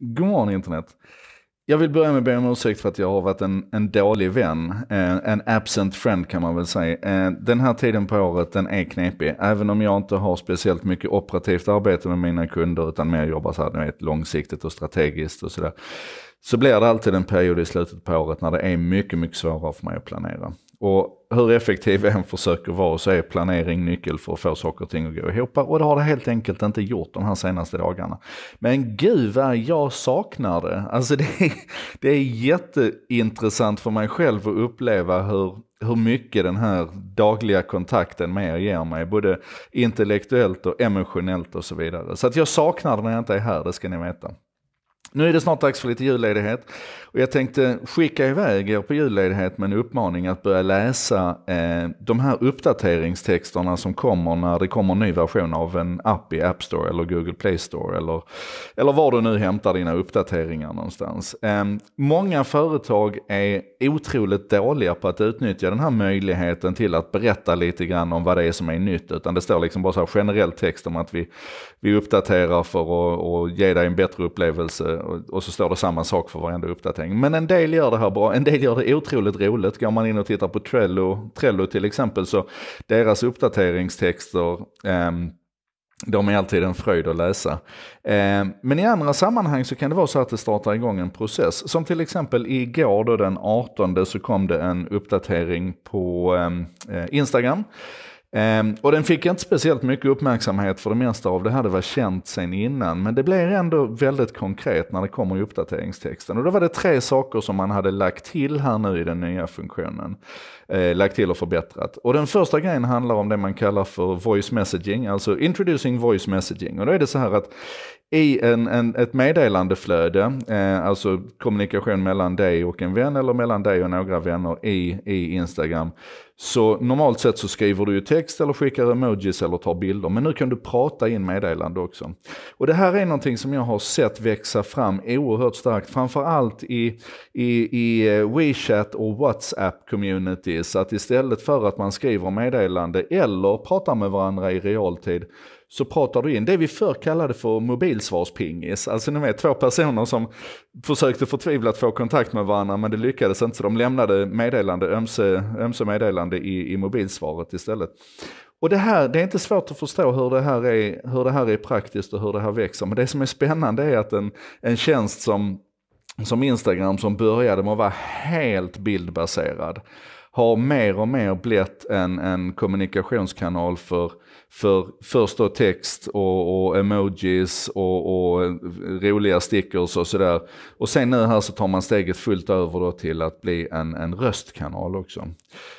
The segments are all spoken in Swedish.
God morgon internet. Jag vill börja med att be om ursäkt för att jag har varit en, en dålig vän. Eh, en absent friend kan man väl säga. Eh, den här tiden på året den är knepig. Även om jag inte har speciellt mycket operativt arbete med mina kunder utan mer jobbar så här, vet, långsiktigt och strategiskt och sådär. Så blir det alltid en period i slutet på året när det är mycket, mycket svårare för mig att planera. Och hur effektiv en försöker vara så är planering nyckel för att få saker och ting att gå ihop. Och det har det helt enkelt inte gjort de här senaste dagarna. Men gud vad jag saknar det. Alltså det är, det är jätteintressant för mig själv att uppleva hur, hur mycket den här dagliga kontakten med er ger mig. Både intellektuellt och emotionellt och så vidare. Så att jag saknar det när jag inte är här, det ska ni veta. Nu är det snart dags för lite julledighet och jag tänkte skicka iväg er på julledighet med en uppmaning att börja läsa eh, de här uppdateringstexterna som kommer när det kommer en ny version av en app i App Store eller Google Play Store eller, eller var du nu hämtar dina uppdateringar någonstans. Eh, många företag är otroligt dåliga på att utnyttja den här möjligheten till att berätta lite grann om vad det är som är nytt utan det står liksom bara så här generell text om att vi, vi uppdaterar för att och ge dig en bättre upplevelse och så står det samma sak för varenda uppdatering. Men en del gör det här bra, en del gör det otroligt roligt. Går man in och tittar på Trello, Trello till exempel, så deras uppdateringstexter um, de är alltid en fröjd att läsa. Ehm, men i andra sammanhang så kan det vara så att det startar igång en process. Som till exempel igår då den 18 så kom det en uppdatering på ehm, eh, Instagram Um, och den fick inte speciellt mycket uppmärksamhet för det mesta av det här, det var känt sen innan. Men det blir ändå väldigt konkret när det kommer i uppdateringstexten. Och då var det tre saker som man hade lagt till här nu i den nya funktionen. Eh, lagt till och förbättrat. Och den första grejen handlar om det man kallar för voice messaging, alltså introducing voice messaging. Och då är det så här att i en, en, ett meddelandeflöde, eh, alltså kommunikation mellan dig och en vän eller mellan dig och några vänner i, i Instagram. Så normalt sett så skriver du ju text eller skickar emojis eller tar bilder. Men nu kan du prata in meddelande också. Och det här är någonting som jag har sett växa fram oerhört starkt. Framförallt i, i, i eh, WeChat och WhatsApp-communities. Att istället för att man skriver meddelande eller pratar med varandra i realtid så pratar du in det vi förr kallade för mobilsvarspingis. Alltså ni vet två personer som försökte förtvivlat få kontakt med varandra men det lyckades inte så de lämnade meddelande, ömse, ömse meddelande i, i mobilsvaret istället. Och det här, det är inte svårt att förstå hur det, här är, hur det här är praktiskt och hur det här växer. Men det som är spännande är att en, en tjänst som, som Instagram som började med att vara helt bildbaserad har mer och mer blivit en, en kommunikationskanal för, för först då text och, och emojis och, och, roliga stickers och sådär. Och sen nu här så tar man steget fullt över då till att bli en, en röstkanal också.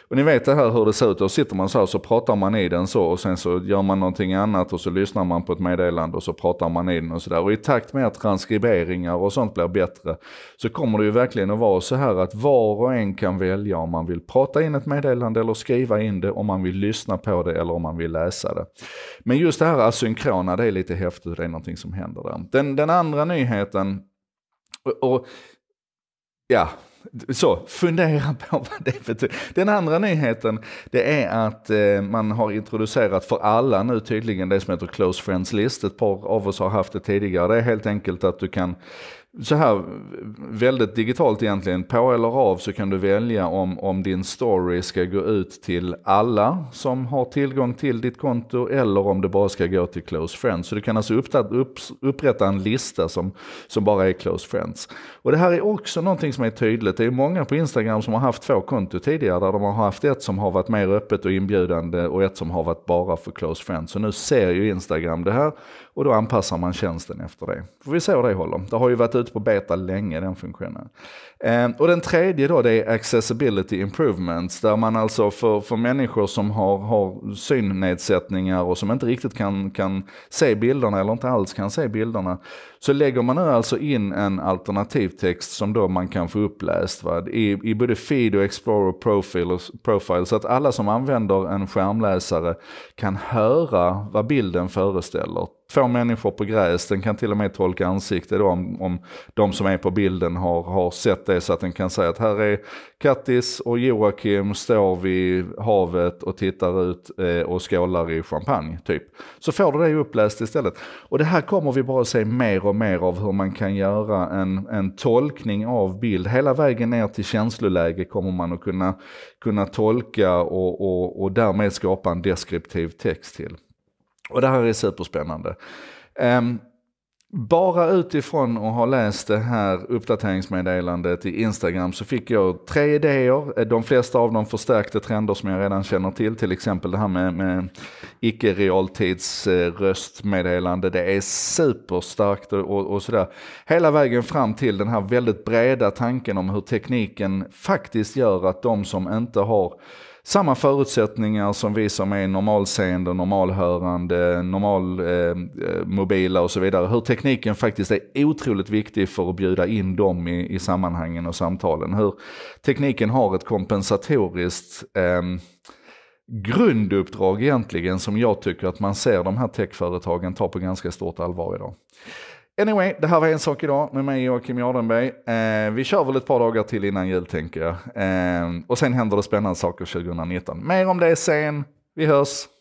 Och ni vet det här hur det ser ut, då sitter man så här så pratar man i den så och sen så gör man någonting annat och så lyssnar man på ett meddelande och så pratar man i den och sådär. Och i takt med att transkriberingar och sånt blir bättre så kommer det ju verkligen att vara så här att var och en kan välja om man vill prata prata in ett meddelande eller skriva in det om man vill lyssna på det eller om man vill läsa det. Men just det här asynkrona, det är lite häftigt, det är någonting som händer där. Den, den andra nyheten, och, och ja, så, fundera på vad det betyder. Den andra nyheten, det är att eh, man har introducerat för alla nu tydligen det som heter Close Friends List. Ett par av oss har haft det tidigare. Det är helt enkelt att du kan så här väldigt digitalt egentligen, på eller av så kan du välja om, om din story ska gå ut till alla som har tillgång till ditt konto eller om det bara ska gå till close friends. Så du kan alltså upprätta en lista som, som bara är close friends. Och det här är också någonting som är tydligt. Det är många på Instagram som har haft två konton tidigare där de har haft ett som har varit mer öppet och inbjudande och ett som har varit bara för close friends. Så nu ser ju Instagram det här och då anpassar man tjänsten efter det. Får vi se hur det håller. Det har ju varit ute på beta länge den funktionen. Ehm, och den tredje då det är accessibility improvements där man alltså för, för människor som har, har synnedsättningar och som inte riktigt kan, kan se bilderna eller inte alls kan se bilderna. Så lägger man nu alltså in en alternativtext som då man kan få uppläst va? I, i både feed och explorer profile, profile så att alla som använder en skärmläsare kan höra vad bilden föreställer två människor på gräs. Den kan till och med tolka ansikte då om, om de som är på bilden har, har sett det så att den kan säga att här är Kattis och Joakim står vid havet och tittar ut eh, och skålar i champagne typ. Så får du det uppläst istället. Och det här kommer vi bara se mer och mer av hur man kan göra en, en tolkning av bild. Hela vägen ner till känsloläge kommer man att kunna, kunna tolka och, och, och därmed skapa en deskriptiv text till. Och det här är superspännande. Um, bara utifrån att ha läst det här uppdateringsmeddelandet i Instagram så fick jag tre idéer. Eh, de flesta av dem förstärkte trender som jag redan känner till. Till exempel det här med, med icke realtidsröstmeddelande. Det är superstarkt och, och sådär. Hela vägen fram till den här väldigt breda tanken om hur tekniken faktiskt gör att de som inte har samma förutsättningar som vi som är normalseende, normalhörande, normalmobila eh, eh och så vidare. Hur tekniken faktiskt är otroligt viktig för att bjuda in dem i, i sammanhangen och samtalen. Hur tekniken har ett kompensatoriskt eh, grunduppdrag egentligen som jag tycker att man ser de här techföretagen ta på ganska stort allvar idag. Anyway, det här var en sak idag med mig och Kim Jardenberg. Eh, vi kör väl ett par dagar till innan jul tänker jag. Eh, och sen händer det spännande saker 2019. Mer om det sen. Vi hörs!